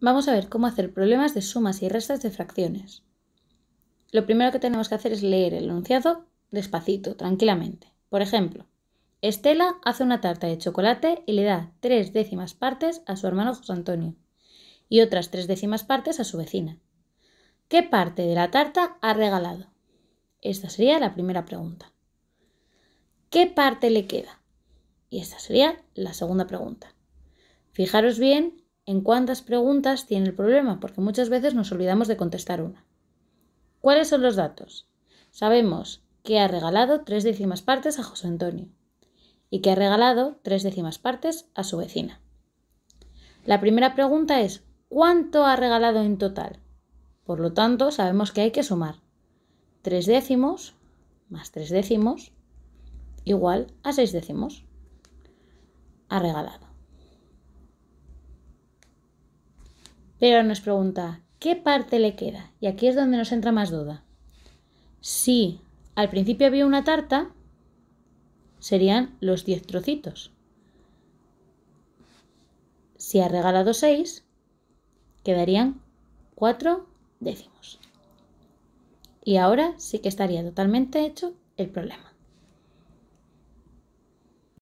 vamos a ver cómo hacer problemas de sumas y restas de fracciones. Lo primero que tenemos que hacer es leer el enunciado despacito, tranquilamente. Por ejemplo, Estela hace una tarta de chocolate y le da tres décimas partes a su hermano José Antonio y otras tres décimas partes a su vecina. ¿Qué parte de la tarta ha regalado? Esta sería la primera pregunta. ¿Qué parte le queda? Y esta sería la segunda pregunta. Fijaros bien en cuántas preguntas tiene el problema, porque muchas veces nos olvidamos de contestar una. ¿Cuáles son los datos? Sabemos que ha regalado tres décimas partes a José Antonio y que ha regalado tres décimas partes a su vecina. La primera pregunta es, ¿cuánto ha regalado en total? Por lo tanto, sabemos que hay que sumar tres décimos más tres décimos igual a seis décimos. Ha regalado. Pero nos pregunta, ¿qué parte le queda? Y aquí es donde nos entra más duda. Si al principio había una tarta, serían los 10 trocitos. Si ha regalado 6, quedarían 4 décimos. Y ahora sí que estaría totalmente hecho el problema.